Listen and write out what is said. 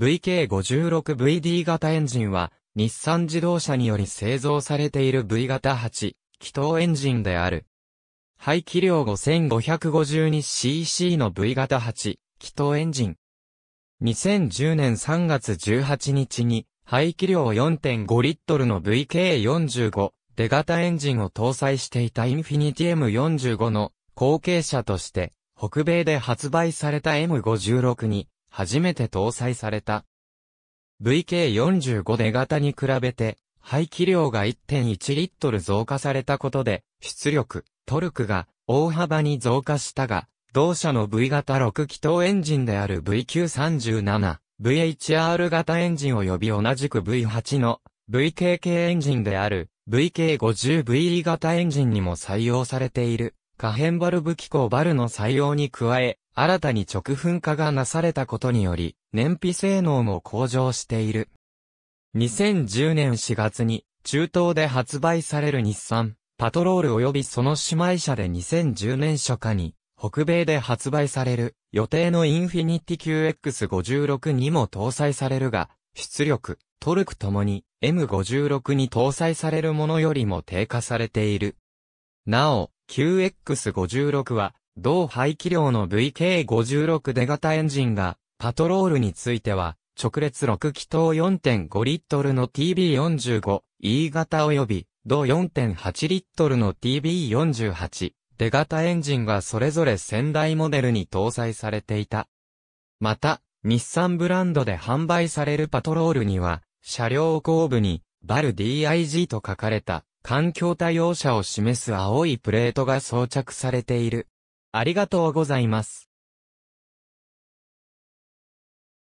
VK56VD 型エンジンは、日産自動車により製造されている V 型8、気筒エンジンである。排気量 5552cc の V 型8、気筒エンジン。2010年3月18日に、排気量4.5リットルの VK45、出型エンジンを搭載していたインフィニティ M45 の後継者として、北米で発売された M56 に初めて搭載された。VK45 出型に比べて、排気量が1.1リットル増加されたことで、出力、トルクが大幅に増加したが、同社の V 型6気筒エンジンである VQ37、VHR 型エンジン及び同じく V8 の VKK エンジンである VK50VE 型エンジンにも採用されている可変バルブ機構バルの採用に加え、新たに直噴化がなされたことにより、燃費性能も向上している。2010年4月に、中東で発売される日産、パトロール及びその姉妹車で2010年初夏に、北米で発売される予定のインフィニティ QX56 にも搭載されるが、出力、トルクともに M56 に搭載されるものよりも低下されている。なお、QX56 は同排気量の VK56 出型エンジンが、パトロールについては、直列6気筒4.5リットルの TB45、E 型及び、同4.8リットルの TB48、出型エンジンがそれぞれ仙台モデルに搭載されていた。また、日産ブランドで販売されるパトロールには、車両後部に、バル DIG と書かれた、環境対応車を示す青いプレートが装着されている。ありがとうございます。